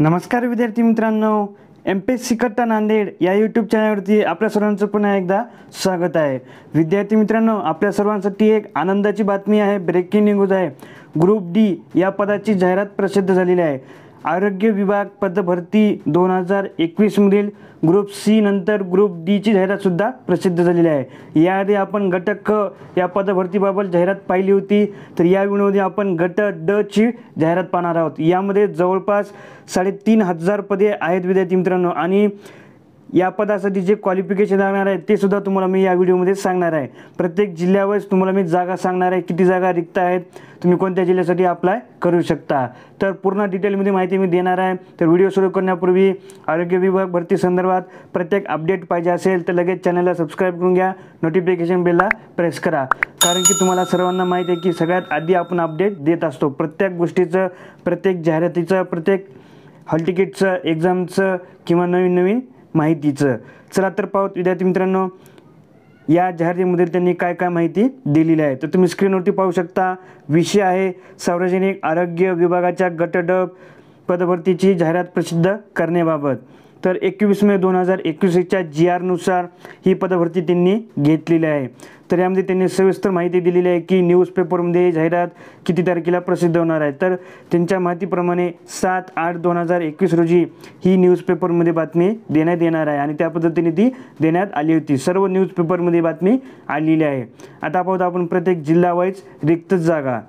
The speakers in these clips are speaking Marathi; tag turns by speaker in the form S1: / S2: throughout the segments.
S1: नमस्कार विद्यार्थी मित्रांनो एम पी एस सी कट्टा नांदेड या यूट्यूब चॅनलवरती आपल्या सर्वांचं पुन्हा एकदा स्वागत आहे विद्यार्थी मित्रांनो आपल्या सर्वांसाठी एक आनंदाची बातमी आहे ब्रेकिंग न्यूज आहे ग्रुप डी या पदाची जाहिरात प्रसिद्ध झालेली आहे आरोग्य विभाग पदभरती दोन हजार एकवीसमधील ग्रुप सी नंतर ग्रुप डीची जाहिरातसुद्धा प्रसिद्ध झालेली आहे याआधी आपण गट क या पदभरतीबाबत जाहिरात पाहिली होती तर या मध्ये आपण गट ड ची जाहिरात पाहणार आहोत यामध्ये जवळपास साडेतीन हजार पदे आहेत विद्यार्थी मित्रांनो आणि या पदासाठी जे क्वालिफिकेशन लागणार आहे ते सुद्धा तुम्हाला मी या व्हिडिओमध्ये सांगणार आहे प्रत्येक जिल्ह्यावरच तुम्हाला मी जागा सांगणार आहे किती जागा रिक्त आहेत तुम्ही कोणत्या जिल्ह्यासाठी अप्लाय करू शकता तर पूर्ण डिटेलमध्ये माहिती मी देणार आहे तर व्हिडिओ सुरू करण्यापूर्वी आरोग्य विभाग भरती संदर्भात प्रत्येक अपडेट पाहिजे असेल तर लगेच चॅनलला सबस्क्राईब करून घ्या नोटिफिकेशन बेलला प्रेस करा कारण की तुम्हाला सर्वांना माहिती आहे की सगळ्यात आधी आपण अपडेट देत असतो प्रत्येक गोष्टीचं प्रत्येक जाहिरातीचं प्रत्येक हॉल तिकीटचं एक्झामचं किंवा नवीन नवीन माहितीचं चला तर पाहत विद्यार्थी मित्रांनो या जाहिरातीमध्ये त्यांनी काय काय माहिती दिलेली आहे तर तुम्ही स्क्रीनवरती पाहू शकता विषय आहे सार्वजनिक आरोग्य विभागाच्या गटडब पदभरतीची जाहिरात प्रसिद्ध करण्याबाबत तर एकवीस मे दोन हजार एकवीसच्या जी आरनुसार ही पदभरती त्यांनी घेतलेली आहे तर यामध्ये त्यांनी सविस्तर माहिती दिलेली आहे की न्यूजपेपरमध्ये जाहिरात किती तारखेला प्रसिद्ध होणार आहे तर त्यांच्या माहितीप्रमाणे सात आठ दोन हजार एकवीस रोजी ही न्यूजपेपरमध्ये बातमी देण्यात येणार आहे आणि त्या पद्धतीने ती देण्यात आली होती सर्व न्यूजपेपरमध्ये बातमी आलेली आहे आता पाहतो आपण प्रत्येक जिल्हा रिक्तच रिक्त जागा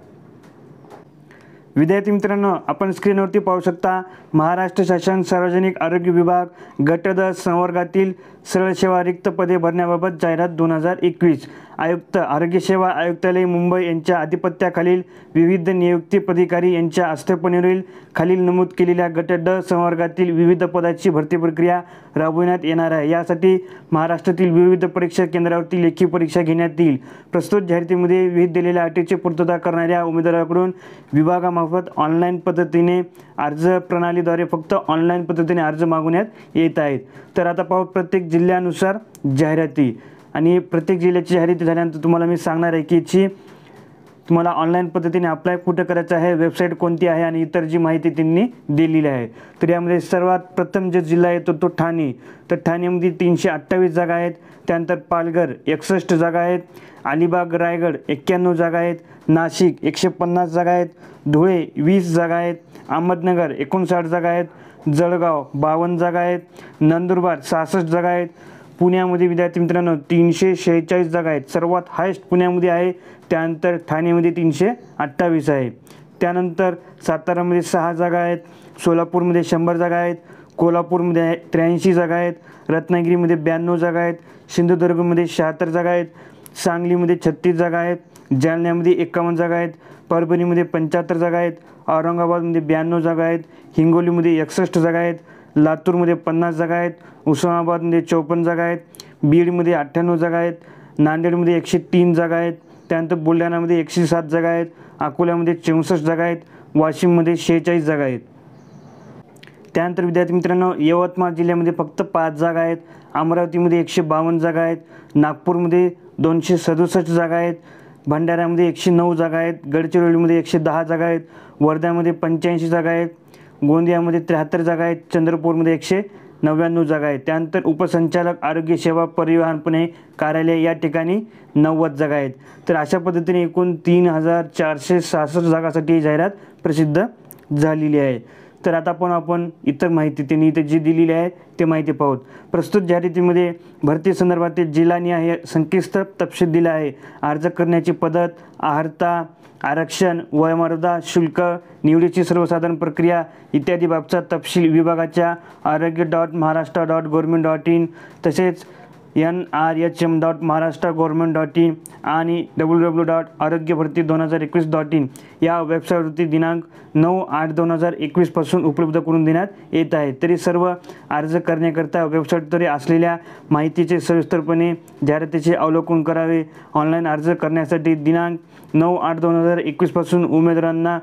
S1: विद्यार्थी मित्रांनो आपण स्क्रीनवरती पाहू शकता महाराष्ट्र शासन सार्वजनिक आरोग्य विभाग गटद संवर्गातील सरळसेवा रिक्त पदे भरण्याबाबत जाहिरात दोन हजार एकवीस आयुक्त आरोग्यसेवा आयुक्तालय मुंबई यांच्या आधिपत्याखालील विविध नियुक्ती पदाधिकारी यांच्या आस्थापनेवरील खालील नमूद केलेल्या गट ड संवर्गातील विविध पदाची भरती प्रक्रिया राबविण्यात येणार आहे यासाठी महाराष्ट्रातील विविध परीक्षा केंद्रावरती लेखी परीक्षा घेण्यात येईल प्रस्तुत जाहिरातीमध्ये विहित दिलेल्या अटीची पूर्तता करणाऱ्या उमेदवाराकडून विभागामार्फत ऑनलाईन पद्धतीने अर्ज प्रणालीद्वारे फक्त ऑनलाईन पद्धतीने अर्ज मागवण्यात येत आहेत तर आता पाहू प्रत्येक जिल्ह्यानुसार जाहिराती आणि प्रत्येक जिल्ह्याची जाहिराती झाल्यानंतर तुम्हाला मी सांगणार आहे की याची तुम्हाला ऑनलाईन पद्धतीने अप्लाय कुठं करायचं आहे वेबसाईट कोणती आहे आणि इतर जी माहिती त्यांनी दिलेली आहे तर यामध्ये सर्वात प्रथम जो जिल्हा येतो तो ठाणे तर ठाणेमध्ये तीनशे अठ्ठावीस जागा आहेत त्यानंतर पालघर एकसष्ट जागा आहेत अलिबाग रायगड एक्क्याण्णव जागा आहेत नाशिक एकशे पन्नास जागा आहेत धुळे वीस जागा आहेत अहमदनगर एकोणसाठ जागा आहेत जळगाव बावन्न जागा आहेत नंदुरबार सहासष्ट जागा आहेत पुण्यामध्ये विद्यार्थी मित्रांनो तीनशे शेहेचाळीस जागा आहेत सर्वात हायस्ट पुण्यामध्ये आहे त्यानंतर ठाणेमध्ये तीनशे अठ्ठावीस आहे त्यानंतर सातारामध्ये सहा जागा आहेत सोलापूरमध्ये शंभर जागा आहेत कोल्हापूरमध्ये त्र्याऐंशी जागा आहेत रत्नागिरीमध्ये ब्याण्णव जागा आहेत सिंधुदुर्गमध्ये शहात्तर जागा आहेत सांगलीमध्ये छत्तीस जागा आहेत जालन्यामध्ये एकावन्न जागा आहेत परभणीमध्ये पंच्याहत्तर जागा आहेत औरंगाबादमध्ये ब्याण्णव जागा आहेत हिंगोलीमध्ये एकसष्ट जागा आहेत लातूरमध्ये पन्नास जागा आहेत उस्मानाबादमध्ये चौपन्न जागा आहेत बीडमध्ये अठ्ठ्याण्णव जागा आहेत नांदेडमध्ये एकशे तीन जागा आहेत त्यानंतर बुलढाणामध्ये एकशे सात जागा आहेत अकोल्यामध्ये चौसष्ट जागा आहेत वाशिममध्ये शेहेचाळीस जागा आहेत त्यानंतर विद्यार्थी मित्रांनो यवतमाळ जिल्ह्यामध्ये फक्त पाच जागा आहेत अमरावतीमध्ये एकशे बावन्न जागा आहेत नागपूरमध्ये दोनशे सदुसष्ट जागा आहेत भंडाऱ्यामध्ये एकशे नऊ जागा आहेत गडचिरोलीमध्ये एकशे दहा जागा आहेत वर्ध्यामध्ये पंच्याऐंशी जागा आहेत गोंदियामध्ये त्र्याहत्तर जागा आहेत चंद्रपूरमध्ये एकशे नव्याण्णव जागा आहेत त्यानंतर उपसंचालक आरोग्य सेवा परिवहन पुणे कार्यालय या ठिकाणी नव्वद जागा आहेत तर अशा पद्धतीने एकूण तीन हजार चारशे सहासष्ट जागासाठी जाहिरात प्रसिद्ध झालेली आहे तर आता पण आपण इतर माहिती त्यांनी इथे जी दिलेली आहे ते माहिती पाहूत प्रस्तुत जाहिरातीमध्ये भरती संदर्भातील जिल्हानी आहे संकेतस्थळ तपशील दिला आहे अर्ज करण्याची पद्धत आहारता आरक्षण वयमर्दा शुल्क निवडीची सर्वसाधारण प्रक्रिया इत्यादी बाबचा तपशील विभागाच्या Arogya dot Maharashtra dot government dot in तसेच N R H M dot Maharashtra government dot in आणि डब्ल्यू डब्ल्यू डॉट आरोग्य भरती दोन हजार एकवीस डॉट इन या वेबसाईटवरती दिनांक नऊ आठ दोन हजार एकवीसपासून उपलब्ध करून देण्यात येत आहे तरी सर्व अर्ज करण्याकरता वेबसाईटद्वारे असलेल्या माहितीचे सविस्तरपणे जाहिरातीचे अवलोकन करावे ऑनलाईन अर्ज करण्यासाठी दिनांक नऊ आठ दोन हजार एकवीसपासून उमेदवारांना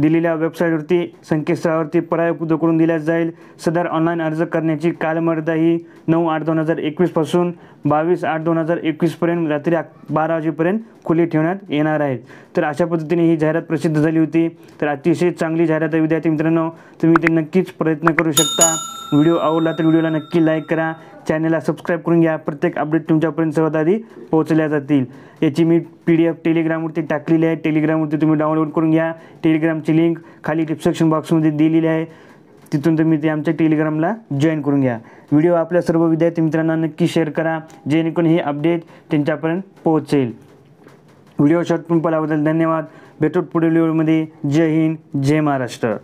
S1: दिलेल्या वेबसाईटवरती संकेतस्थळावरती पर्याय उपलब्ध करून दिला जाईल सदर ऑनलाईन अर्ज करण्याची कालमर्यादा ही नऊ आठ दोन हजार एकवीसपासून बावीस आठ दोन हजार एकवीसपर्यंत रात्री बारा वाजेपर्यंत खुली ठेवण्यात येणार आहेत तर अशा पद्धतीने ही जाहिरात प्रसिद्ध झाली होती तर अतिशय चांगली जाहिरात आहे विद्यार्थी मित्रांनो तुम्ही ते नक्कीच प्रयत्न करू शकता व्हिडिओ आवडला तर व्हिडिओला नक्की लाईक करा चॅनलला सबस्क्राईब करून घ्या प्रत्येक अपडेट तुमच्यापर्यंत सर्वात आधी पोहोचल्या जातील याची मी पी डी एफ टेलिग्रामवरती टाकलेली आहे टेलिग्रामवरती तुम्ही डाउनलोड करून घ्या टेलिग्रामची लिंक खाली डिस्क्रिप्शन बॉक्समध्ये दिलेली आहे तिथून तुम्ही ते आमच्या टेलिग्रामला जॉईन करून घ्या व्हिडिओ आपल्या सर्व विद्यार्थी मित्रांना नक्की शेअर करा जेणेकरून हे अपडेट त्यांच्यापर्यंत पोहोचेल व्हिडिओ शॉर्ट पिंपलाबद्दल धन्यवाद भेटूट पुढील व्हिडिओमध्ये जय हिंद जय महाराष्ट्र